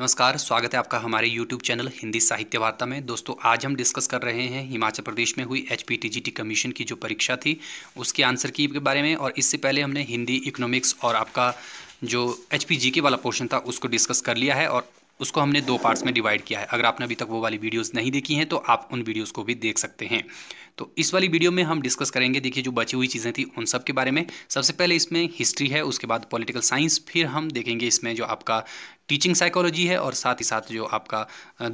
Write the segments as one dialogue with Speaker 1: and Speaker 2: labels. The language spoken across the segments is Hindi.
Speaker 1: नमस्कार स्वागत है आपका हमारे YouTube चैनल हिंदी साहित्य वार्ता में दोस्तों आज हम डिस्कस कर रहे हैं हिमाचल प्रदेश में हुई एच पी कमीशन की जो परीक्षा थी उसके आंसर की के बारे में और इससे पहले हमने हिंदी इकोनॉमिक्स और आपका जो एच के वाला पोर्शन था उसको डिस्कस कर लिया है और उसको हमने दो पार्ट्स में डिवाइड किया है अगर आपने अभी तक वो वाली वीडियोज़ नहीं देखी हैं तो आप उन वीडियोज़ को भी देख सकते हैं तो इस वाली वीडियो में हम डिस्कस करेंगे देखिए जो बची हुई चीज़ें थी उन सब के बारे में सबसे पहले इसमें हिस्ट्री है उसके बाद पॉलिटिकल साइंस फिर हम देखेंगे इसमें जो आपका टीचिंग साइकोलॉजी है और साथ ही साथ जो आपका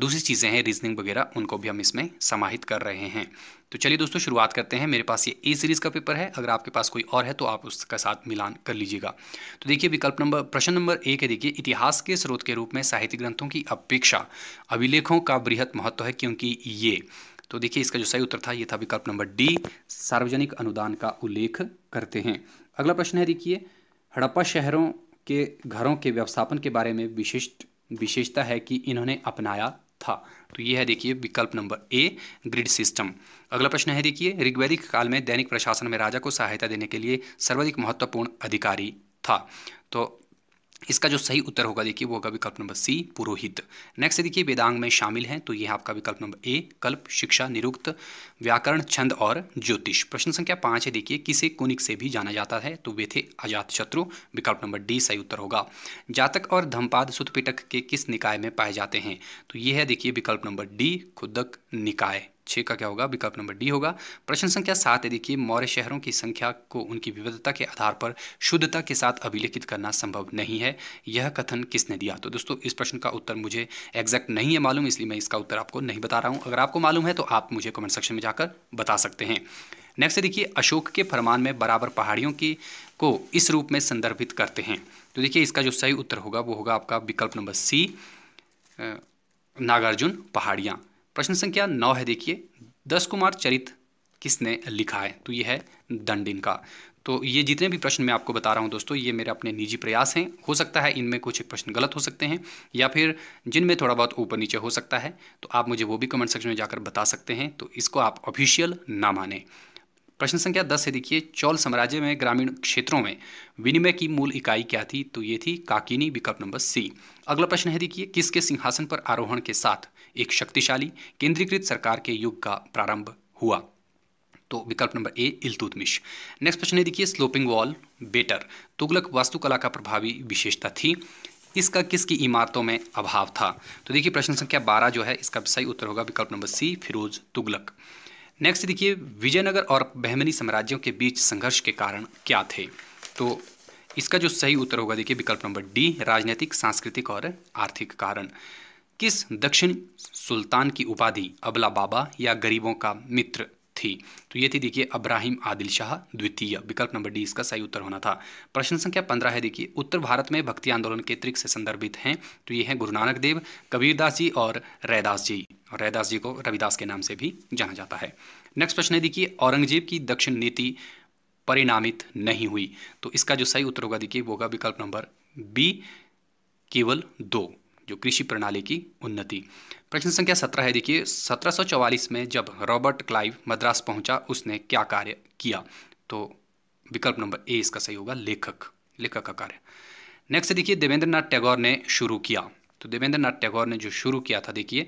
Speaker 1: दूसरी चीज़ें हैं रीजनिंग वगैरह उनको भी हम इसमें समाहित कर रहे हैं तो चलिए दोस्तों शुरुआत करते हैं मेरे पास ये ए सीरीज़ का पेपर है अगर आपके पास कोई और है तो आप उसका साथ मिलान कर लीजिएगा तो देखिए विकल्प नंबर प्रश्न नंबर एक है देखिए इतिहास के स्रोत के रूप में साहित्य ग्रंथों की अपेक्षा अभिलेखों का बृहद महत्व है क्योंकि ये तो देखिए इसका जो सही उत्तर था ये था विकल्प नंबर डी सार्वजनिक अनुदान का उल्लेख करते हैं अगला प्रश्न है देखिए हड़प्पा शहरों के घरों के व्यवस्थापन के बारे में विशिष्ट विशेषता है कि इन्होंने अपनाया था तो ये है देखिए विकल्प नंबर ए ग्रिड सिस्टम अगला प्रश्न है देखिए ऋग्वैदिक काल में दैनिक प्रशासन में राजा को सहायता देने के लिए सर्वाधिक महत्वपूर्ण अधिकारी था तो इसका जो सही उत्तर होगा देखिए वो होगा विकल्प नंबर सी पुरोहित नेक्स्ट देखिए वेदांग में शामिल हैं तो ये है आपका विकल्प नंबर ए कल्प शिक्षा निरुक्त व्याकरण छंद और ज्योतिष प्रश्न संख्या पाँच है देखिए किसे कुनिक से भी जाना जाता है तो वे थे अजात शत्रु विकल्प नंबर डी सही उत्तर होगा जातक और धमपाद सुतपिटक के किस निकाय में पाए जाते हैं तो ये है देखिए विकल्प नंबर डी खुदक निकाय छः का क्या होगा विकल्प नंबर डी होगा प्रश्न संख्या सात है देखिए मौर्य शहरों की संख्या को उनकी विविधता के आधार पर शुद्धता के साथ अभिलेखित करना संभव नहीं है यह कथन किसने दिया तो दोस्तों इस प्रश्न का उत्तर मुझे एग्जैक्ट नहीं है मालूम इसलिए मैं इसका उत्तर आपको नहीं बता रहा हूँ अगर आपको मालूम है तो आप मुझे कमेंट सेक्शन में जाकर बता सकते हैं नेक्स्ट देखिए अशोक के फरमान में बराबर पहाड़ियों की को इस रूप में संदर्भित करते हैं तो देखिए इसका जो सही उत्तर होगा वो होगा आपका विकल्प नंबर सी नागार्जुन पहाड़ियाँ प्रश्न संख्या नौ है देखिए दस कुमार चरित किसने लिखा है तो ये है दंडिन का तो ये जितने भी प्रश्न मैं आपको बता रहा हूँ दोस्तों ये मेरे अपने निजी प्रयास हैं हो सकता है इनमें कुछ प्रश्न गलत हो सकते हैं या फिर जिनमें थोड़ा बहुत ऊपर नीचे हो सकता है तो आप मुझे वो भी कमेंट सेक्शन में जाकर बता सकते हैं तो इसको आप ऑफिशियल ना माने प्रश्न संख्या दस से देखिए चौल साम्राज्य में ग्रामीण क्षेत्रों में विनिमय की मूल इकाई क्या थी तो ये थी काकिनी विकल्प नंबर सी अगला प्रश्न है देखिए किसके सिंहासन पर आरोहण के साथ एक शक्तिशाली केंद्रीकृत सरकार के युग का प्रारंभ हुआ तो विकल्प नंबर ए इलतुतमिश नेक्स्ट प्रश्न है देखिए स्लोपिंग वॉल बेटर तुगलक वास्तुकला का प्रभावी विशेषता थी इसका किसकी इमारतों में अभाव था तो देखिए प्रश्न संख्या बारह जो है इसका सही उत्तर होगा विकल्प number C Firoz Tughlaq next देखिए विजयनगर और बहमनी साम्राज्यों के बीच संघर्ष के कारण क्या थे तो इसका जो सही उत्तर होगा देखिए विकल्प नंबर डी राजनीतिक सांस्कृतिक और आर्थिक कारण किस दक्षिण सुल्तान की उपाधि अबला बाबा या गरीबों का मित्र थी तो ये थी देखिए अब्राहिम आदिल शाह द्वितीय विकल्प नंबर डी इसका सही उत्तर होना था प्रश्न संख्या पंद्रह है देखिए उत्तर भारत में भक्ति आंदोलन के त्रिक से संदर्भित हैं तो ये हैं गुरु नानक देव कबीरदास जी और रैदास जी और रैदास जी को रविदास के नाम से भी जाना जाता है नेक्स्ट प्रश्न है देखिए औरंगजेब की दक्षिण नीति परिणामित नहीं हुई तो इसका जो सही उत्तर होगा देखिए वो होगा विकल्प नंबर बी केवल दो जो कृषि प्रणाली की उन्नति प्रश्न संख्या सत्रह है देखिए सत्रह में जब रॉबर्ट क्लाइव मद्रास पहुंचा उसने क्या कार्य किया तो विकल्प नंबर ए इसका सही होगा लेखक लेखक का कार्य नेक्स्ट देखिए देवेंद्र नाथ टैगोर ने शुरू किया तो देवेंद्र नाथ टैगोर ने जो शुरू किया था देखिए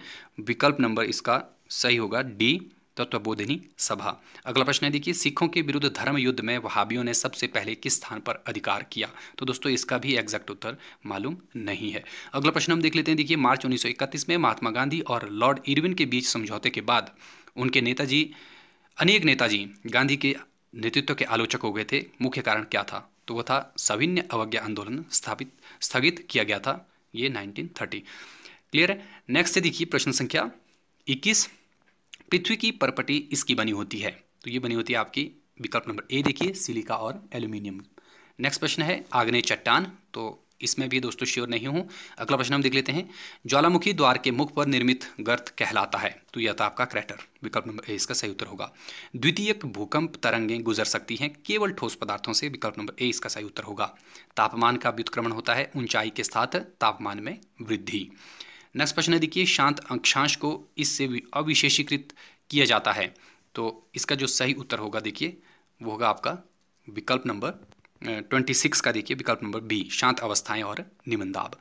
Speaker 1: विकल्प नंबर इसका सही होगा डी तत्वबोधिनी सभा अगला प्रश्न है देखिए सिखों के विरुद्ध धर्म युद्ध में वहाबियों ने सबसे पहले किस स्थान पर अधिकार किया तो दोस्तों इसका भी एग्जैक्ट उत्तर मालूम नहीं है अगला प्रश्न हम देख लेते हैं देखिए मार्च 1931 में महात्मा गांधी और लॉर्ड इरविन के बीच समझौते के बाद उनके नेताजी अनेक नेताजी गांधी के नेतृत्व के आलोचक हो गए थे मुख्य कारण क्या था तो वह था सविन्य अवज्ञा आंदोलन स्थापित स्थगित किया गया था ये 1930 क्लियर है नेक्स्ट देखिए प्रश्न संख्या 21 पृथ्वी की परपटी इसकी बनी होती है तो ये बनी होती है आपकी विकल्प नंबर ए देखिए सिलिका और एल्यूमिनियम नेक्स्ट प्रश्न है आग्नेय चट्टान तो इसमें भी दोस्तों श्योर नहीं हूं अगला प्रश्न हम देख लेते हैं ज्वालामुखी द्वार के मुख पर निर्मित गर्त कहलाता है तो यह था आपका क्रैटर विकल्प नंबर ए इसका सही उत्तर होगा द्वितीय भूकंप तरंगें गुजर सकती हैं केवल ठोस पदार्थों से विकल्प नंबर ए इसका सही उत्तर होगा तापमान का व्युत्क्रमण होता है ऊंचाई के साथ तापमान में वृद्धि नेक्स्ट प्रश्न देखिए शांत अक्षांश को इससे अविशेषीकृत किया जाता है तो इसका जो सही उत्तर होगा देखिए वो होगा आपका विकल्प नंबर ट्वेंटी सिक्स का देखिए विकल्प नंबर बी शांत अवस्थाएं और निम्नदाब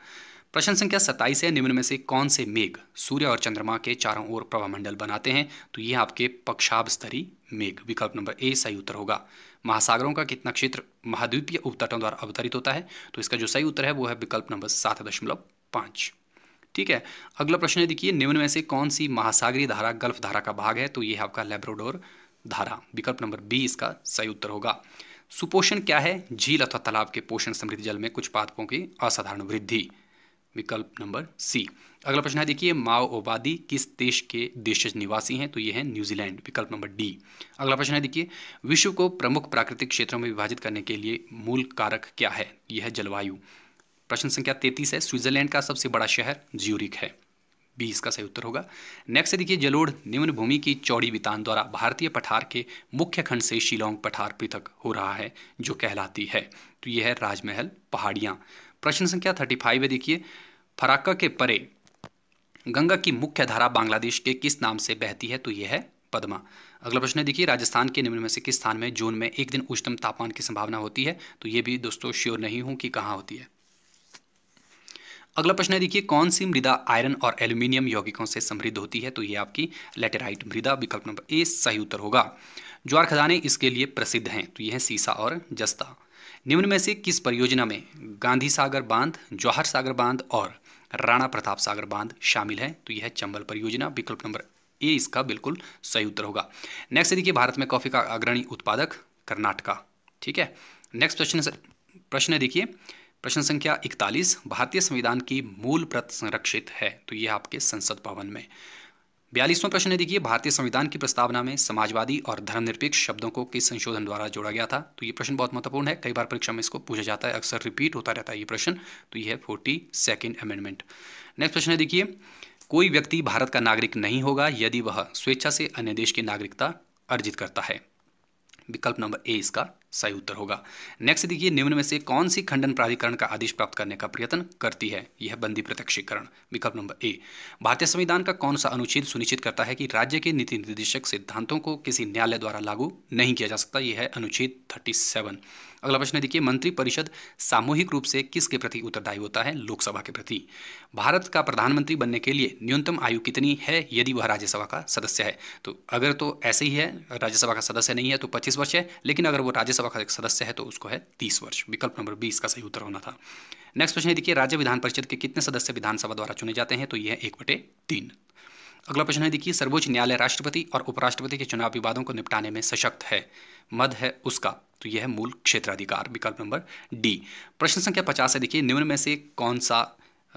Speaker 1: प्रश्न संख्या सत्ताईस है निम्न में से कौन से मेघ सूर्य और चंद्रमा के चारों ओर प्रभामंडल बनाते हैं तो ये आपके पक्षाब स्तरी मेघ विकल्प नंबर ए सही उत्तर होगा महासागरों का कितना क्षेत्र महाद्वीपीय उपतटों द्वारा अवतरित होता है तो इसका जो सही उत्तर है वो है विकल्प नंबर सात दशमलव पाँच ठीक है अगला प्रश्न है देखिए निम्न में से कौन सी महासागरीय धारा गल्फ धारा का भाग है तो ये है आपका लेब्रोडोर धारा विकल्प नंबर बी इसका सही उत्तर होगा सुपोषण क्या है झील अथवा तालाब के पोषण समृद्ध जल में कुछ पादपों की असाधारण वृद्धि विकल्प नंबर सी अगला प्रश्न है देखिए माओवादी किस देश के देशज निवासी हैं तो ये है न्यूजीलैंड विकल्प नंबर डी अगला प्रश्न है देखिए विश्व को प्रमुख प्राकृतिक क्षेत्रों में विभाजित करने के लिए मूल कारक क्या है यह है जलवायु प्रश्न संख्या तैतीस है स्विट्जरलैंड का सबसे बड़ा शहर ज्यूरिक है बी इसका सही उत्तर होगा नेक्स्ट देखिए जलोढ़ निम्न भूमि की चौड़ी वितान द्वारा भारतीय पठार के मुख्य खंड से शिलोंग पठार पृथक हो रहा है जो कहलाती है तो यह है राजमहल पहाड़ियाँ प्रश्न संख्या थर्टी फाइव है देखिए फराक्का के परे गंगा की मुख्य धारा बांग्लादेश के किस नाम से बहती है तो यह है पदमा अगला प्रश्न है देखिए राजस्थान के निम्न में से किस स्थान में जून में एक दिन उच्चतम तापमान की संभावना होती है तो ये भी दोस्तों श्योर नहीं हूँ कि कहाँ होती है अगला प्रश्न है देखिए कौन सी मृदा आयरन और एल्यूमिनियम यौगिकों से समृद्ध होती है तो ये आपकी लेटेराइट मृदा विकल्प नंबर ए सही उत्तर होगा ज्वार खदाने इसके लिए प्रसिद्ध हैं तो ये हैं सीसा और जस्ता निम्न में से किस परियोजना में गांधी सागर बांध जौहर सागर बांध और राणा प्रताप सागर बांध शामिल है तो यह है चंबल परियोजना विकल्प नंबर ए इसका बिल्कुल सही उत्तर होगा नेक्स्ट देखिए भारत में कॉफी का अग्रणी उत्पादक कर्नाटका ठीक है नेक्स्ट प्रश्न प्रश्न देखिए प्रश्न संख्या 41 भारतीय संविधान की मूल प्रत संरक्षित है तो ये आपके संसद भवन में बयालीसवां प्रश्न है देखिए भारतीय संविधान की प्रस्तावना में समाजवादी और धर्मनिरपेक्ष शब्दों को किस संशोधन द्वारा जोड़ा गया था तो ये प्रश्न बहुत महत्वपूर्ण है कई बार परीक्षा में इसको पूछा जाता है अक्सर रिपीट होता रहता है ये प्रश्न तो ये है फोर्टी सेकेंड अमेंडमेंट नेक्स्ट प्रश्न है देखिए कोई व्यक्ति भारत का नागरिक नहीं होगा यदि वह स्वेच्छा से अन्य देश की नागरिकता अर्जित करता है विकल्प नंबर ए इसका सही उत्तर होगा नेक्स्ट देखिए निम्न में से कौन सी खंडन प्राधिकरण का आदेश प्राप्त करने का प्रयत्न करती है यह बंदी प्रत्यक्षीकरण विकल्प नंबर ए भारतीय संविधान का कौन सा अनुच्छेद सुनिश्चित करता है कि राज्य के नीति निर्देशक सिद्धांतों को किसी न्यायालय द्वारा लागू नहीं किया जा सकता यह है अनुच्छेद थर्टी सेवन अगला प्रश्न देखिए मंत्री परिषद सामूहिक रूप से किसके प्रति उत्तरदायी होता है लोकसभा के प्रति भारत का प्रधानमंत्री बनने के लिए न्यूनतम आयु कितनी है यदि वह राज्यसभा का सदस्य है तो अगर तो ऐसे ही है राज्यसभा का सदस्य नहीं है तो पच्चीस बीस वर्ष है लेकिन अगर वो राज्यसभा का एक सदस्य है तो उसको है तीस वर्ष विकल्प नंबर बीस का सही उत्तर होना था नेक्स्ट प्रश्न देखिए राज्य विधान परिषद के कितने सदस्य विधानसभा द्वारा चुने जाते हैं तो यह है एक बटे तीन अगला प्रश्न है देखिए सर्वोच्च न्यायालय राष्ट्रपति और उपराष्ट्रपति के चुनाव विवादों को निपटाने में सशक्त है मद है उसका तो यह है मूल क्षेत्राधिकार विकल्प नंबर डी प्रश्न संख्या पचास है देखिए निम्न में से कौन सा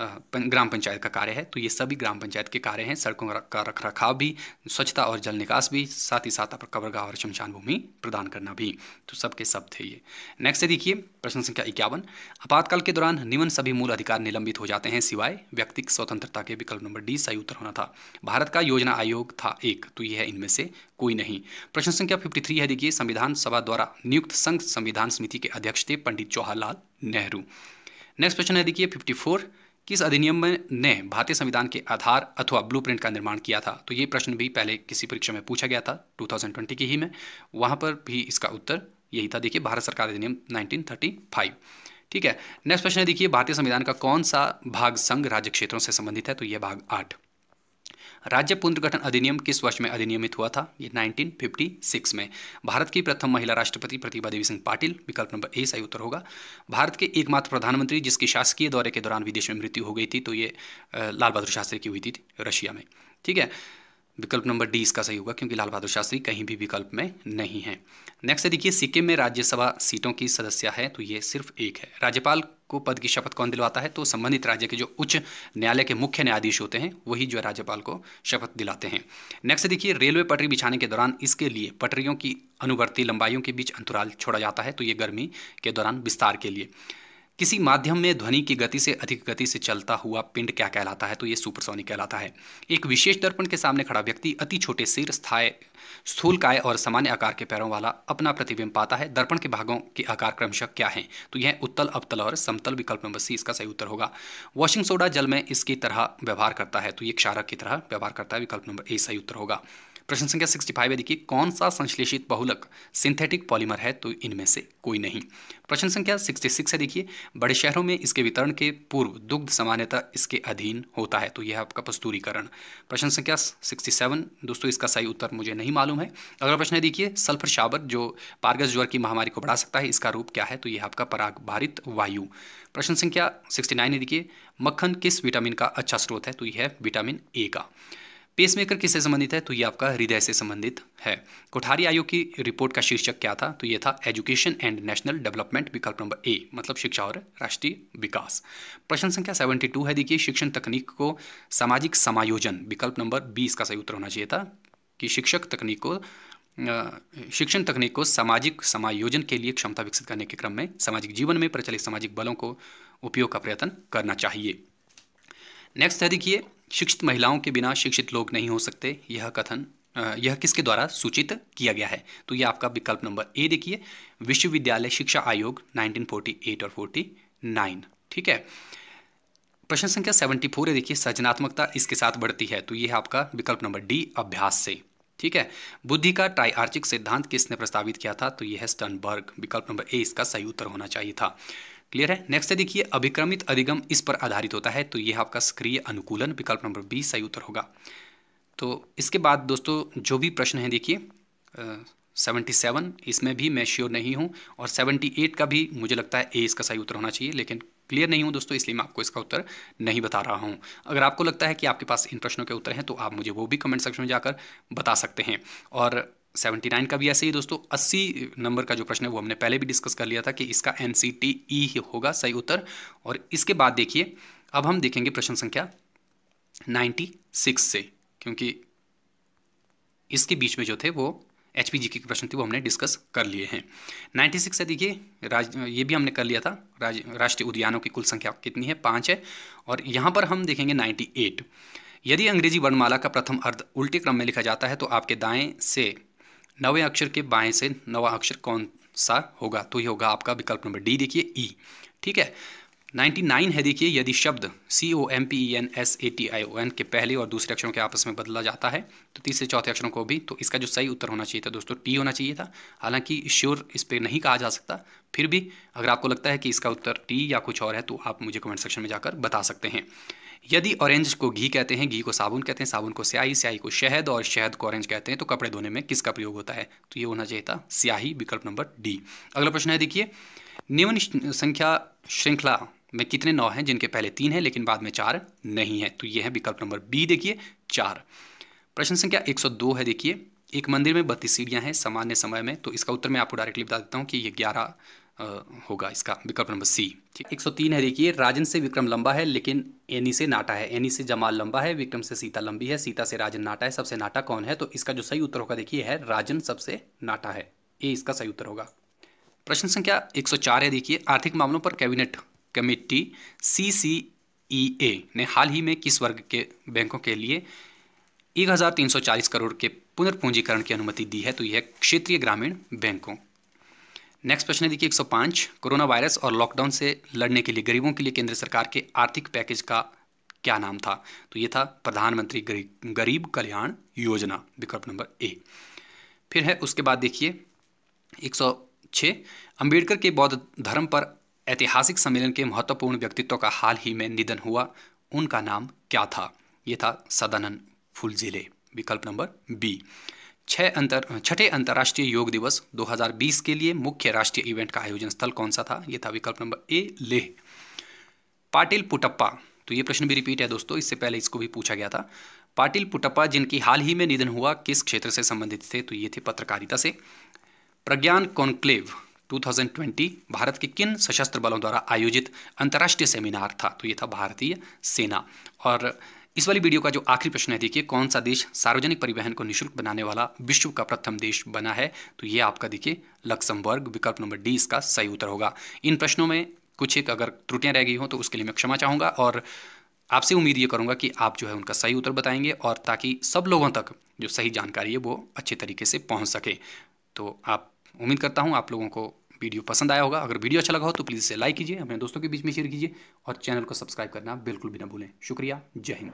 Speaker 1: ग्राम पंचायत का कार्य है तो ये सभी ग्राम पंचायत के कार्य हैं सड़कों का रख रखाव भी स्वच्छता और जल निकास भी साथ ही साथ कबरगा और शमशान भूमि प्रदान करना भी तो सबके सब थे ये नेक्स्ट है देखिए प्रश्न संख्या इक्यावन आपातकाल के दौरान निम्न सभी मूल अधिकार निलंबित हो जाते हैं सिवाय व्यक्तिक स्वतंत्रता के विकल्प नंबर डी सही उत्तर होना था भारत का योजना आयोग था एक तो यह है इनमें से कोई नहीं प्रश्न संख्या फिफ्टी थ्री है देखिए संविधान सभा द्वारा नियुक्त संघ संविधान समिति के अध्यक्ष थे पंडित जवाहरलाल नेहरू नेक्स्ट प्रश्न है देखिए फिफ्टी फोर कि इस अधिनियम ने भारतीय संविधान के आधार अथवा ब्लू का निर्माण किया था तो ये प्रश्न भी पहले किसी परीक्षा में पूछा गया था 2020 के ही में वहाँ पर भी इसका उत्तर यही था देखिए भारत सरकार अधिनियम 1935 ठीक है नेक्स्ट प्रश्न है देखिए भारतीय संविधान का कौन सा भाग संघ राज्य क्षेत्रों से संबंधित है तो यह भाग आठ राज्य पुनर्गठन अधिनियम किस वर्ष में अधिनियमित हुआ था ये 1956 में भारत की प्रथम महिला राष्ट्रपति प्रतिभा देवी सिंह पाटिल विकल्प नंबर ए सही उत्तर होगा भारत के एकमात्र प्रधानमंत्री जिसकी शासकीय दौरे के दौरान विदेश में मृत्यु हो गई थी तो ये लाल बहादुर शास्त्री की हुई थी रशिया में ठीक है विकल्प नंबर डी इसका सही होगा क्योंकि लाल बहादुर शास्त्री कहीं भी विकल्प में नहीं है नेक्स्ट है देखिए सिक्किम में राज्यसभा सीटों की सदस्य है तो ये सिर्फ एक है राज्यपाल को पद की शपथ कौन दिलवाता है तो संबंधित राज्य के जो उच्च न्यायालय के मुख्य न्यायाधीश होते हैं वही जो राज्यपाल को शपथ दिलाते हैं नेक्स्ट देखिए रेलवे पटरी बिछाने के दौरान इसके लिए पटरियों की अनुवर्ती लंबाइयों के बीच अंतराल छोड़ा जाता है तो ये गर्मी के दौरान विस्तार के लिए किसी माध्यम में ध्वनि की गति से अधिक गति से चलता हुआ पिंड क्या कहलाता है तो ये सुपरसोनिक कहलाता है एक विशेष दर्पण के सामने खड़ा व्यक्ति अति छोटे सिर स्थाय स्थूल काय और सामान्य आकार के पैरों वाला अपना प्रतिबिंब पाता है दर्पण के भागों के आकार क्रमशः क्या हैं तो यह उत्तल अवतल और समतल विकल्प नंबर सी इसका सही उत्तर होगा वॉशिंग सोडा जल में इसकी तरह व्यवहार करता है तो ये क्षारक की तरह व्यवहार करता है विकल्प नंबर ए सही उत्तर होगा प्रश्न संख्या सिक्सटी फाइव है देखिए कौन सा संश्लेषित बहुलक सिंथेटिक पॉलीमर है तो इनमें से कोई नहीं प्रश्न संख्या सिक्सटी सिक्स है देखिए बड़े शहरों में इसके वितरण के पूर्व दुग्ध सामान्यता इसके अधीन होता है तो यह आपका पस्तूरीकरण प्रश्न संख्या सिक्सटी सेवन दोस्तों इसका सही उत्तर मुझे नहीं मालूम है अगला प्रश्न है देखिए सल्फर शावर जो पारगस ज्वर की महामारी को बढ़ा सकता है इसका रूप क्या है तो यह आपका पराग भारित वायु प्रश्न संख्या सिक्सटी नाइन है देखिए मक्खन किस विटामिन का अच्छा स्रोत है तो यह विटामिन ए का पेसमेकर किससे संबंधित है तो ये आपका हृदय से संबंधित है कोठारी आयोग की रिपोर्ट का शीर्षक क्या था तो ये था एजुकेशन एंड नेशनल डेवलपमेंट विकल्प नंबर ए मतलब शिक्षा और राष्ट्रीय विकास प्रश्न संख्या 72 है देखिए शिक्षण तकनीक को सामाजिक समायोजन विकल्प नंबर बी इसका सही उत्तर होना चाहिए था कि शिक्षक तकनीक को शिक्षण तकनीक को सामाजिक समायोजन के लिए क्षमता विकसित करने के क्रम में सामाजिक जीवन में प्रचलित सामाजिक बलों को उपयोग का प्रयत्न करना चाहिए नेक्स्ट है देखिए शिक्षित महिलाओं के बिना शिक्षित लोग नहीं हो सकते यह कथन यह किसके द्वारा सूचित किया गया है तो यह आपका विकल्प नंबर ए देखिए विश्वविद्यालय शिक्षा आयोग 1948 और 49 ठीक है प्रश्न संख्या 74 है देखिए सृजनात्मकता इसके साथ बढ़ती है तो यह आपका विकल्प नंबर डी अभ्यास से ठीक है बुद्धि का ट्राइआर्चिक सिद्धांत किसने प्रस्तावित किया था तो यह है स्टनबर्ग विकल्प नंबर ए इसका सही उत्तर होना चाहिए था क्लियर है नेक्स्ट है देखिए अभिक्रमित अधिगम इस पर आधारित होता है तो यह आपका सक्रिय अनुकूलन विकल्प नंबर बी सही उत्तर होगा तो इसके बाद दोस्तों जो भी प्रश्न है देखिए सेवेंटी सेवन इसमें भी मैं श्योर नहीं हूँ और सेवेंटी एट का भी मुझे लगता है ए इसका सही उत्तर होना चाहिए लेकिन क्लियर नहीं हूँ दोस्तों इसलिए मैं आपको इसका उत्तर नहीं बता रहा हूँ अगर आपको लगता है कि आपके पास इन प्रश्नों के उत्तर हैं तो आप मुझे वो भी कमेंट सेक्शन में जाकर बता सकते हैं और सेवेंटी नाइन का भी ऐसे ही दोस्तों अस्सी नंबर का जो प्रश्न है वो हमने पहले भी डिस्कस कर लिया था कि इसका एन सी टी ई ही होगा सही उत्तर और इसके बाद देखिए अब हम देखेंगे प्रश्न संख्या नाइन्टी सिक्स से क्योंकि इसके बीच में जो थे वो एच पी जी के प्रश्न थे वो हमने डिस्कस कर लिए हैं नाइन्टी सिक्स से देखिए राज ये भी हमने कर लिया था राज राष्ट्रीय उद्यानों की कुल संख्या कितनी है पाँच है और यहाँ पर हम देखेंगे नाइन्टी एट यदि अंग्रेजी वर्णमाला का प्रथम अर्ध उल्टे क्रम में लिखा जाता है तो आपके दाएं से नवे अक्षर के बाएं से नवा अक्षर कौन सा होगा तो ये होगा आपका विकल्प नंबर डी देखिए ई ठीक है 99 है देखिए यदि शब्द C O M P E N S A T I O N के पहले और दूसरे अक्षरों के आपस में बदला जाता है तो तीसरे चौथे अक्षरों को भी तो इसका जो सही उत्तर होना चाहिए था दोस्तों टी होना चाहिए था हालांकि श्योर इस पर नहीं कहा जा सकता फिर भी अगर आपको लगता है कि इसका उत्तर टी या कुछ और है तो आप मुझे कमेंट सेक्शन में जाकर बता सकते हैं यदि ऑरेंज को घी कहते हैं घी को साबुन कहते हैं साबुन को स्याही स्याही को शहद और शहद को ऑरेंज कहते हैं तो कपड़े धोने में किसका प्रयोग होता है तो ये होना चाहिए था स्याही विकल्प नंबर डी अगला प्रश्न है देखिए निम्न संख्या श्रृंखला में कितने नौ हैं जिनके पहले तीन हैं लेकिन बाद में चार नहीं है तो ये है विकल्प नंबर बी देखिए चार प्रश्न संख्या 102 है देखिए एक मंदिर में बत्तीस सीढ़ियां हैं सामान्य समय में तो इसका उत्तर मैं आपको डायरेक्टली बता देता हूँ कि ये ग्यारह होगा इसका विकल्प नंबर सी ठीक एक सौ तीन है देखिए राजन से विक्रम लंबा है लेकिन एनी से नाटा है एनी से जमाल लंबा है विक्रम से सीता लंबी है सीता से राजन नाटा है सबसे नाटा कौन है तो इसका जो सही उत्तर होगा देखिए है राजन सबसे नाटा है ये इसका सही उत्तर होगा प्रश्न संख्या 104 है देखिए आर्थिक मामलों पर cabinet committee C C E e A ने हाल ही में किस वर्ग के बैंकों के लिए 1340 करोड़ के पुनर्पूंजीकरण की अनुमति दी है तो यह क्षेत्रीय ग्रामीण बैंकों नेक्स्ट प्रश्न है देखिए 105 कोरोना वायरस और लॉकडाउन से लड़ने के लिए गरीबों के लिए केंद्र सरकार के आर्थिक पैकेज का क्या नाम था तो ये था प्रधानमंत्री गरीब कल्याण योजना विकल्प नंबर ए फिर है उसके बाद देखिए 106 अंबेडकर के बौद्ध धर्म पर ऐतिहासिक सम्मेलन के महत्वपूर्ण व्यक्तित्व का हाल ही में निधन हुआ उनका नाम क्या था ये था सदानंद फुलजिले विकल्प नंबर बी छः अंतर छठे अंतर्राष्ट्रीय योग दिवस 2020 के लिए मुख्य राष्ट्रीय इवेंट का आयोजन स्थल कौन सा था ये था विकल्प नंबर ए लेह पाटिल पुटप्पा तो ये प्रश्न भी रिपीट है दोस्तों इससे पहले इसको भी पूछा गया था पाटिल पुटप्पा जिनकी हाल ही में निधन हुआ किस क्षेत्र से संबंधित थे तो ये थे पत्रकारिता से प्रज्ञान कॉन्क्लेव 2020 भारत के किन सशस्त्र बलों द्वारा आयोजित अंतर्राष्ट्रीय सेमिनार था तो ये था भारतीय सेना और इस वाली वीडियो का जो आखिरी प्रश्न है देखिए कौन सा देश सार्वजनिक परिवहन को निशुल्क बनाने वाला विश्व का प्रथम देश बना है तो ये आपका देखिए लक्समबर्ग विकल्प नंबर डी इसका सही उत्तर होगा इन प्रश्नों में कुछ एक अगर त्रुटियां रह गई हों तो उसके लिए मैं क्षमा चाहूँगा और आपसे उम्मीद ये करूँगा कि आप जो है उनका सही उत्तर बताएंगे और ताकि सब लोगों तक जो सही जानकारी है वो अच्छे तरीके से पहुँच सके तो आप उम्मीद करता हूँ आप लोगों को वीडियो पसंद आया होगा अगर वीडियो अच्छा लगा हो तो प्लीज़ इसे लाइक कीजिए अपने दोस्तों के बीच में शेयर कीजिए और चैनल को सब्सक्राइब करना बिल्कुल भी ना भूलें शुक्रिया जय हिंद